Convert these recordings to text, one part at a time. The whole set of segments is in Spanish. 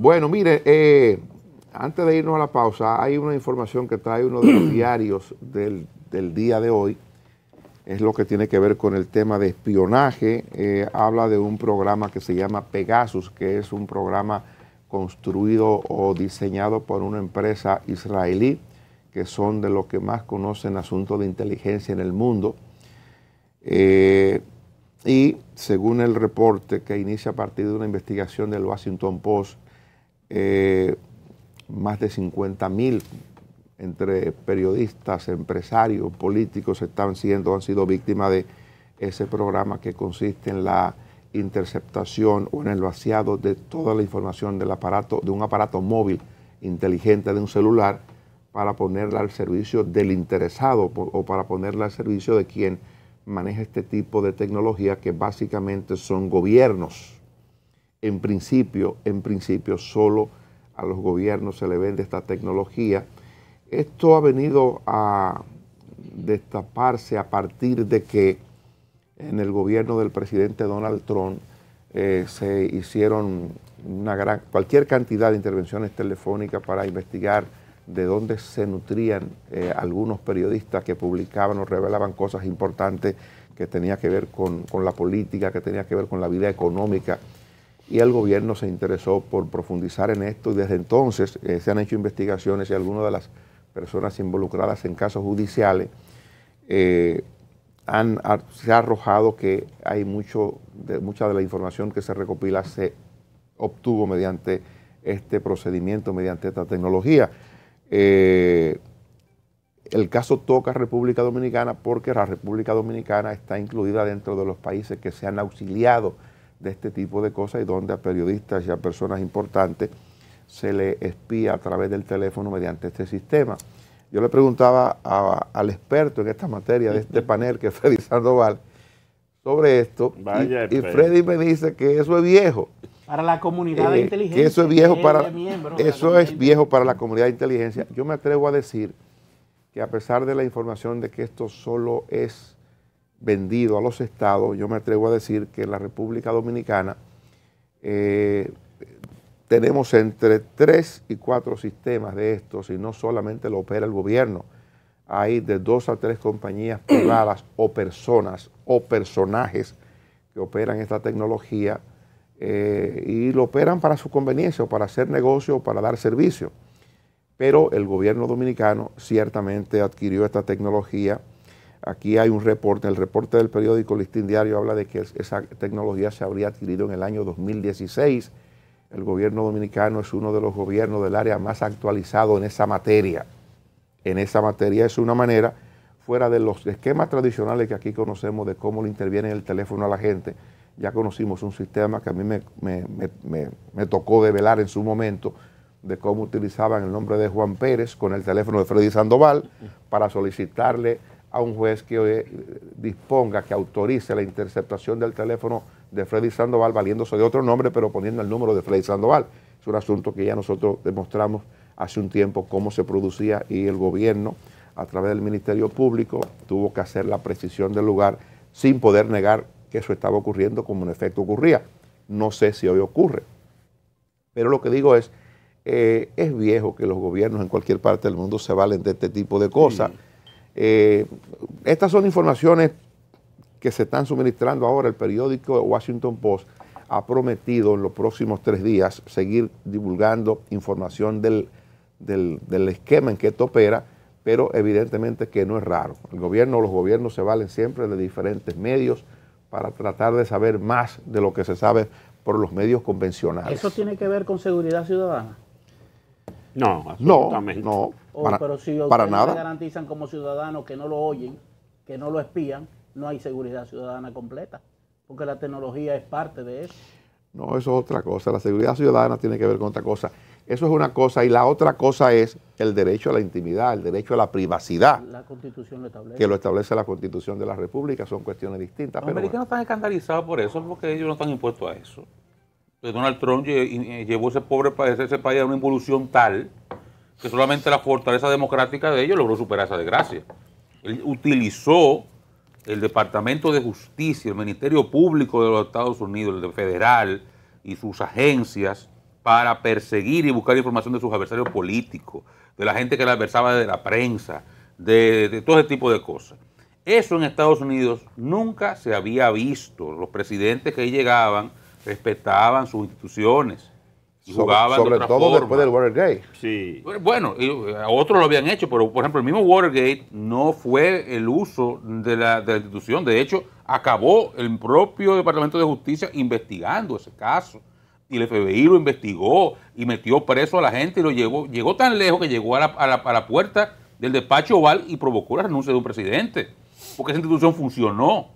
Bueno, mire, eh, antes de irnos a la pausa, hay una información que trae uno de los diarios del, día de hoy. Es lo que tiene que ver con el tema de espionaje. Eh, habla de un programa que se llama Pegasus, que es un programa construido o diseñado por una empresa israelí, que son de los que más conocen asuntos de inteligencia en el mundo. Eh, y según el reporte que inicia a partir de una investigación del Washington Post, eh, más de 50 mil entre periodistas, empresarios, políticos están siendo, han sido víctimas de ese programa que consiste en la interceptación o en el vaciado de toda la información del aparato, de un aparato móvil inteligente de un celular para ponerla al servicio del interesado o para ponerla al servicio de quien maneja este tipo de tecnología que básicamente son gobiernos en principio, en principio solo a los gobiernos se le vende esta tecnología. Esto ha venido a destaparse a partir de que en el gobierno del presidente Donald Trump eh, se hicieron una gran, cualquier cantidad de intervenciones telefónicas para investigar de dónde se nutrían eh, algunos periodistas que publicaban o revelaban cosas importantes que tenía que ver con, la política, que tenía que ver con la vida económica y el gobierno se interesó por profundizar en esto y desde entonces eh, se han hecho investigaciones y algunas de las personas involucradas en casos judiciales eh, han, se ha arrojado que hay mucho de, mucha de la información que se recopila se obtuvo mediante este procedimiento, mediante esta tecnología. Eh, el caso toca a República Dominicana porque la República Dominicana está incluida dentro de los países que se han auxiliado de este tipo de cosas y donde a periodistas y a personas importantes se le espía a través del teléfono mediante este sistema. Yo le preguntaba al experto en esta materia de este panel, que es Freddy Sandoval, sobre esto. y, Freddy me dice que eso es viejo. Para la comunidad eh, de inteligencia. Que eso es viejo para, eso es viejo para la comunidad de inteligencia. Yo me atrevo a decir que a pesar de la información de que esto solo es vendido a los estados, yo me atrevo a decir que en la República Dominicana eh, tenemos entre tres y cuatro sistemas de estos y no solamente lo opera el gobierno. Hay de dos a tres compañías privadas o personas o personajes que operan esta tecnología eh, y lo operan para su conveniencia o para hacer negocio o para dar servicio. Pero el gobierno dominicano ciertamente adquirió esta tecnología Aquí hay un reporte, el reporte del periódico Listín Diario habla de que esa tecnología se habría adquirido en el año 2016. El gobierno dominicano es uno de los gobiernos del área más actualizado en esa materia. En esa materia es una manera, fuera de los esquemas tradicionales que aquí conocemos de cómo le interviene el teléfono a la gente, ya conocimos un sistema que a mí me, me tocó develar en su momento, de cómo utilizaban el nombre de Juan Pérez con el teléfono de Freddy Sandoval para solicitarle a un juez que eh, disponga, que autorice la interceptación del teléfono de Freddy Sandoval, valiéndose de otro nombre, pero poniendo el número de Freddy Sandoval. Es un asunto que ya nosotros demostramos hace un tiempo cómo se producía y el gobierno, a través del Ministerio Público, tuvo que hacer la precisión del lugar sin poder negar que eso estaba ocurriendo como en efecto ocurría. No sé si hoy ocurre. Pero lo que digo es, eh, es viejo que los gobiernos en cualquier parte del mundo se valen de este tipo de cosas. Eh, estas son informaciones que se están suministrando ahora. El periódico Washington Post ha prometido en los próximos tres días seguir divulgando información del, del esquema en que esto opera, pero evidentemente que no es raro. El gobierno, los gobiernos se valen siempre de diferentes medios para tratar de saber más de lo que se sabe por los medios convencionales. ¿Eso tiene que ver con seguridad ciudadana? No, No, oh, Para, pero si para garantizan como ciudadanos que no lo oyen, que no lo espían, no hay seguridad ciudadana completa, porque la tecnología es parte de eso. No, eso es otra cosa. La seguridad ciudadana tiene que ver con otra cosa. Eso es una cosa y la otra cosa es el derecho a la intimidad, el derecho a la privacidad. La Constitución lo establece. Que lo establece la Constitución de la República, son cuestiones distintas. Los americanos están escandalizados por eso porque ellos no están impuestos a eso. Donald Trump eh, llevó ese pobre país, ese país a una involución tal que solamente la fortaleza democrática de ellos logró superar esa desgracia. Él utilizó el Departamento de Justicia, el Ministerio Público de los Estados Unidos, el federal y sus agencias para perseguir y buscar información de sus adversarios políticos, de la gente que la adversaba de la prensa, de, todo ese tipo de cosas. Eso en Estados Unidos nunca se había visto. Los presidentes que llegaban respetaban sus instituciones. jugaban sobre todo después del Watergate. Sí. Bueno, eh, otros lo habían hecho, pero por ejemplo, el mismo Watergate no fue el uso de la, de la institución. De hecho, acabó el propio Departamento de Justicia investigando ese caso. Y el FBI lo investigó y metió preso a la gente y lo llevó. Llegó tan lejos que llegó a la, a la puerta del despacho oval y provocó la renuncia de un presidente. Porque esa institución funcionó.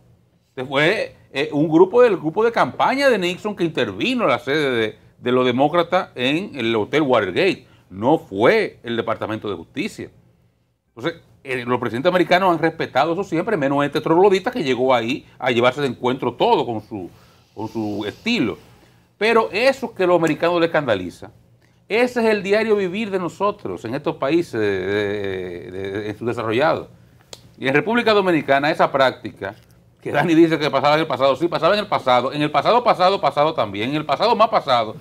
Este fue eh, un grupo del grupo de campaña de Nixon que intervino en la sede de, los demócratas en el Hotel Watergate. No fue el Departamento de Justicia. Entonces, eh, los presidentes americanos han respetado eso siempre, menos este troglodita que llegó ahí a llevarse de encuentro todo con su, con su estilo. Pero eso que a los americanos les escandaliza, ese es el diario vivir de nosotros en estos países desarrollados. Y en República Dominicana esa práctica Dani dice que pasaba en el pasado, sí, pasaba en el pasado, en el pasado pasado, pasado también, en el pasado más pasado.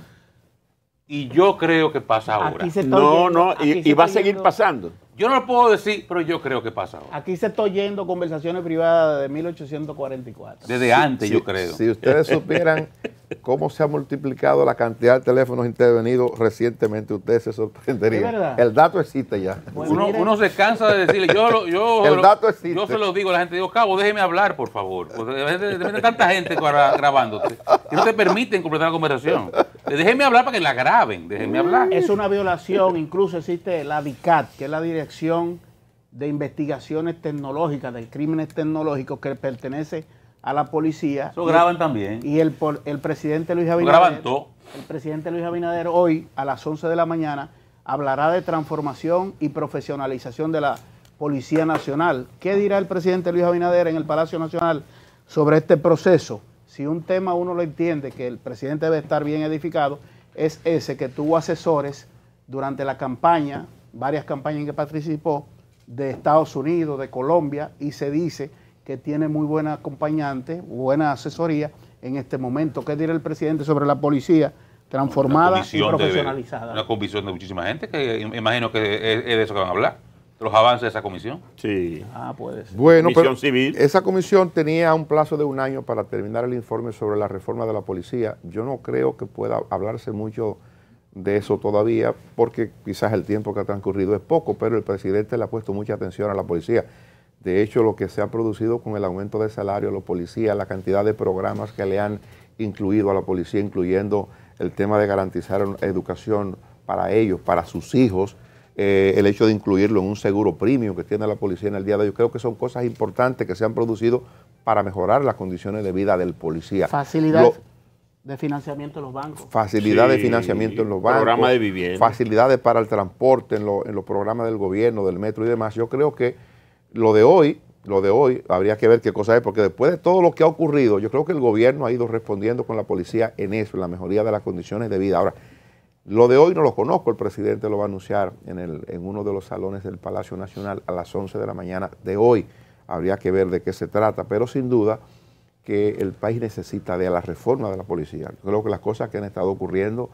Y yo creo que pasa ahora. No, no, y, y va a seguir pasando. Yo no lo puedo decir, pero yo creo que pasa Aquí se estoy oyendo conversaciones privadas de 1844. Desde antes, yo creo. Si ustedes supieran cómo se ha multiplicado la cantidad de teléfonos intervenidos recientemente, ustedes se sorprenderían. El dato existe ya. uno, uno, se cansa de decirle, yo, yo, yo se lo digo la gente, digo, cabo, déjeme hablar, por favor. Depende de tanta gente grabándote que no te permiten completar la conversación. Déjenme hablar para que la graben, déjeme hablar. Es una violación, incluso existe la DICAT, que es la dirección sección de Investigaciones Tecnológicas, de Crímenes Tecnológicos, que pertenece a la policía. Eso graban también. Y el, el presidente Luis Abinader. Graban El presidente Luis Abinader hoy, a las 11 de la mañana, hablará de transformación y profesionalización de la Policía Nacional. ¿Qué dirá el presidente Luis Abinader en el Palacio Nacional sobre este proceso? Si un tema uno lo entiende, que el presidente debe estar bien edificado, es ese que tuvo asesores durante la campaña varias campañas en que participó, de Estados Unidos, de Colombia, y se dice que tiene muy buena acompañante, buena asesoría en este momento. ¿Qué dirá el presidente sobre la policía transformada y profesionalizada? una comisión de muchísima gente, que imagino que es, de eso que van a hablar, los avances de esa comisión. Sí. Ah, pues. Bueno, pero esa comisión tenía un plazo de un año para terminar el informe sobre la reforma de la policía. Yo no creo que pueda hablarse mucho de eso todavía, porque quizás el tiempo que ha transcurrido es poco, pero el presidente le ha puesto mucha atención a la policía. De hecho, lo que se ha producido con el aumento de salario a los policías, la cantidad de programas que le han incluido a la policía, incluyendo el tema de garantizar educación para ellos, para sus hijos, eh, el hecho de incluirlo en un seguro premium que tiene la policía en el día de hoy, creo que son cosas importantes que se han producido para mejorar las condiciones de vida del policía. Facilidad de financiamiento en los bancos. Facilidad de financiamiento en los bancos. Programa de vivienda. Facilidades para el transporte en, en, los programas del gobierno, del metro y demás. Yo creo que lo de hoy, lo de hoy, habría que ver qué cosa es, porque después de todo lo que ha ocurrido, yo creo que el gobierno ha ido respondiendo con la policía en eso, en la mejoría de las condiciones de vida. Ahora, lo de hoy no lo conozco, el presidente lo va a anunciar en, el, en uno de los salones del Palacio Nacional a las 11 de la mañana de hoy. Habría que ver de qué se trata, pero sin duda que el país necesita de la reforma de la policía. Creo que las cosas que han estado ocurriendo,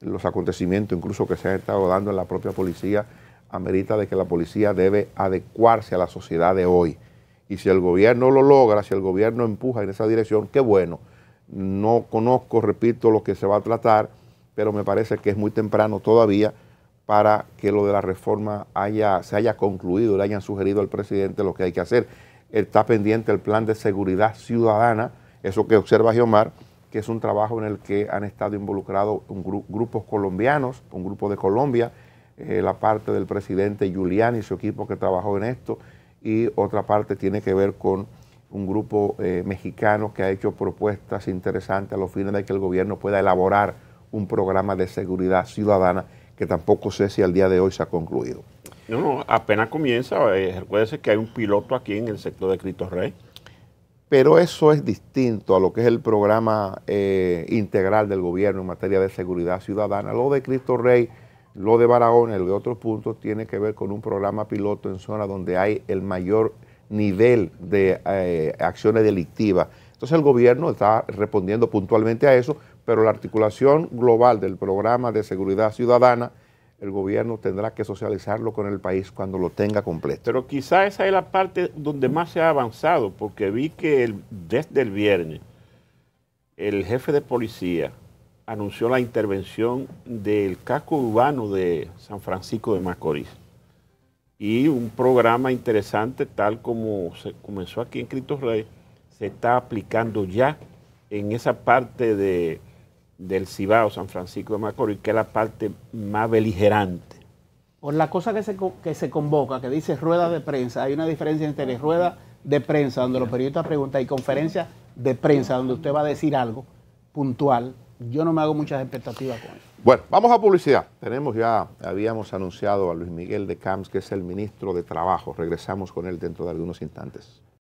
los acontecimientos incluso que se han estado dando en la propia policía, amerita de que la policía debe adecuarse a la sociedad de hoy. Y si el gobierno lo logra, si el gobierno empuja en esa dirección, qué bueno. No conozco, repito, lo que se va a tratar, pero me parece que es muy temprano todavía para que lo de la reforma haya, se haya concluido, le hayan sugerido al presidente lo que hay que hacer está pendiente el plan de seguridad ciudadana, eso que observa Geomar, que es un trabajo en el que han estado involucrados grupos colombianos, un grupo de Colombia, eh, la parte del presidente Julián y su equipo que trabajó en esto, y otra parte tiene que ver con un grupo eh, mexicano que ha hecho propuestas interesantes a los fines de que el gobierno pueda elaborar un programa de seguridad ciudadana que tampoco sé si al día de hoy se ha concluido. No, no, apenas comienza. Eh, recuérdese que hay un piloto aquí en el sector de Cristo Rey. Pero eso es distinto a lo que es el programa eh, integral del gobierno en materia de seguridad ciudadana. Lo de Cristo Rey, lo de Barahona, lo de otros puntos, tiene que ver con un programa piloto en zonas donde hay el mayor nivel de eh, acciones delictivas. Entonces el gobierno está respondiendo puntualmente a eso, pero la articulación global del programa de seguridad ciudadana el gobierno tendrá que socializarlo con el país cuando lo tenga completo. Pero quizá esa es la parte donde más se ha avanzado, porque vi que desde el viernes el jefe de policía anunció la intervención del casco urbano de San Francisco de Macorís y un programa interesante tal como se comenzó aquí en Cristo Rey se está aplicando ya en esa parte de del Cibao, San Francisco de Macorís, que es la parte más beligerante. Por la cosa que se, que se convoca, que dice rueda de prensa, hay una diferencia entre ah, rueda de prensa, donde los periodistas preguntan, y conferencia de prensa, donde usted va a decir algo puntual. Yo no me hago muchas expectativas con eso. Bueno, vamos a publicidad. Tenemos ya, habíamos anunciado a Luis Miguel de Camps, que es el ministro de Trabajo. Regresamos con él dentro de algunos instantes.